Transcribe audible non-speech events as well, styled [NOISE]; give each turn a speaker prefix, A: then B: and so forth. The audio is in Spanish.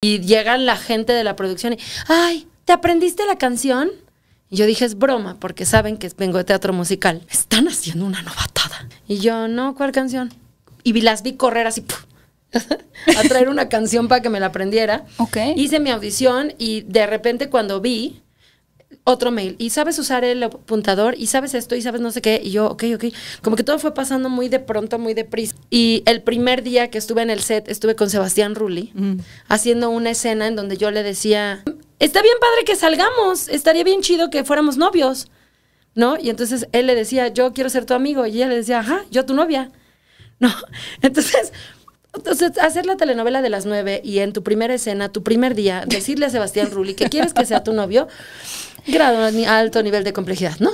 A: Y llegan la gente de la producción y, ay, ¿te aprendiste la canción? Y yo dije, es broma, porque saben que vengo de teatro musical. Están haciendo una novatada. Y yo, no, ¿cuál canción? Y las vi correr así, [LAUGHS] a traer una canción para que me la aprendiera. Ok. Hice mi audición y de repente cuando vi, otro mail, y sabes usar el apuntador, y sabes esto, y sabes no sé qué, y yo, ok, ok, como que todo fue pasando muy de pronto, muy deprisa. Y el primer día que estuve en el set, estuve con Sebastián Rulli, mm. haciendo una escena en donde yo le decía, está bien padre que salgamos, estaría bien chido que fuéramos novios, ¿no? Y entonces él le decía, yo quiero ser tu amigo, y ella le decía, ajá, yo tu novia. [LAUGHS] ¿no? Entonces pues, hacer la telenovela de las nueve y en tu primera escena, tu primer día, decirle a Sebastián Rulli que quieres que sea tu novio, grado alto nivel de complejidad, ¿no?